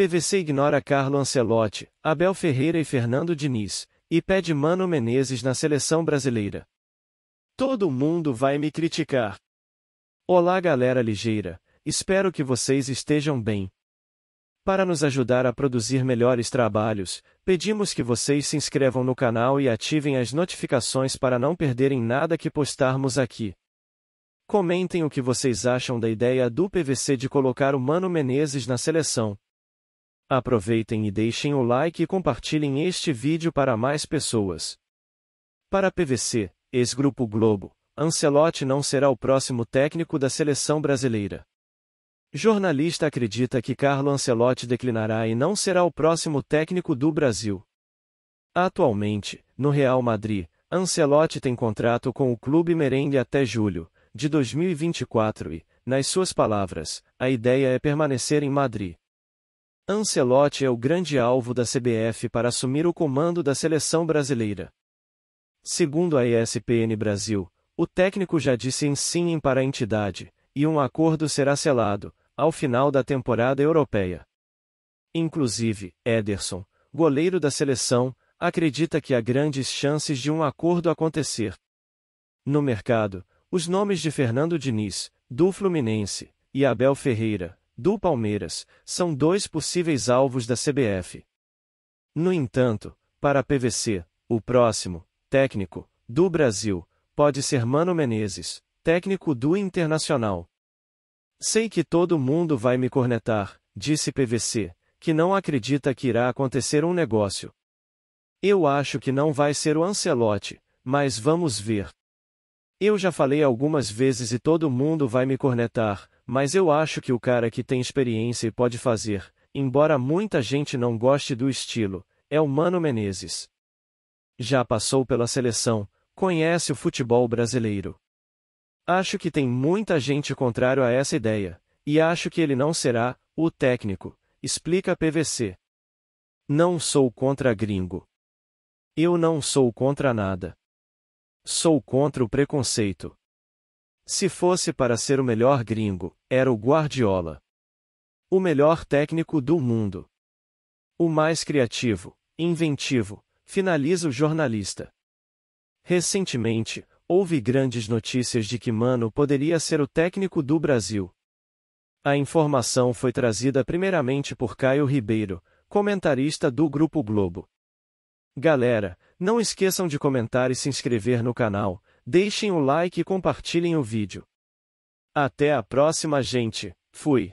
PVC ignora Carlo Ancelotti, Abel Ferreira e Fernando Diniz, e pede Mano Menezes na seleção brasileira. Todo mundo vai me criticar. Olá, galera ligeira, espero que vocês estejam bem. Para nos ajudar a produzir melhores trabalhos, pedimos que vocês se inscrevam no canal e ativem as notificações para não perderem nada que postarmos aqui. Comentem o que vocês acham da ideia do PVC de colocar o Mano Menezes na seleção. Aproveitem e deixem o like e compartilhem este vídeo para mais pessoas. Para PVC, ex-Grupo Globo, Ancelotti não será o próximo técnico da seleção brasileira. Jornalista acredita que Carlo Ancelotti declinará e não será o próximo técnico do Brasil. Atualmente, no Real Madrid, Ancelotti tem contrato com o clube merengue até julho de 2024 e, nas suas palavras, a ideia é permanecer em Madrid. Ancelotti é o grande alvo da CBF para assumir o comando da seleção brasileira. Segundo a ESPN Brasil, o técnico já disse em sim para a entidade, e um acordo será selado, ao final da temporada europeia. Inclusive, Ederson, goleiro da seleção, acredita que há grandes chances de um acordo acontecer. No mercado, os nomes de Fernando Diniz, do Fluminense, e Abel Ferreira, do Palmeiras, são dois possíveis alvos da CBF. No entanto, para a PVC, o próximo, técnico, do Brasil, pode ser Mano Menezes, técnico do Internacional. Sei que todo mundo vai me cornetar, disse PVC, que não acredita que irá acontecer um negócio. Eu acho que não vai ser o Ancelotti, mas vamos ver. Eu já falei algumas vezes e todo mundo vai me cornetar, mas eu acho que o cara que tem experiência e pode fazer, embora muita gente não goste do estilo, é o Mano Menezes. Já passou pela seleção, conhece o futebol brasileiro. Acho que tem muita gente contrário a essa ideia, e acho que ele não será, o técnico, explica PVC. Não sou contra gringo. Eu não sou contra nada. Sou contra o preconceito. Se fosse para ser o melhor gringo, era o Guardiola. O melhor técnico do mundo. O mais criativo, inventivo, finaliza o jornalista. Recentemente, houve grandes notícias de que Mano poderia ser o técnico do Brasil. A informação foi trazida primeiramente por Caio Ribeiro, comentarista do Grupo Globo. Galera, não esqueçam de comentar e se inscrever no canal, deixem o like e compartilhem o vídeo. Até a próxima, gente. Fui.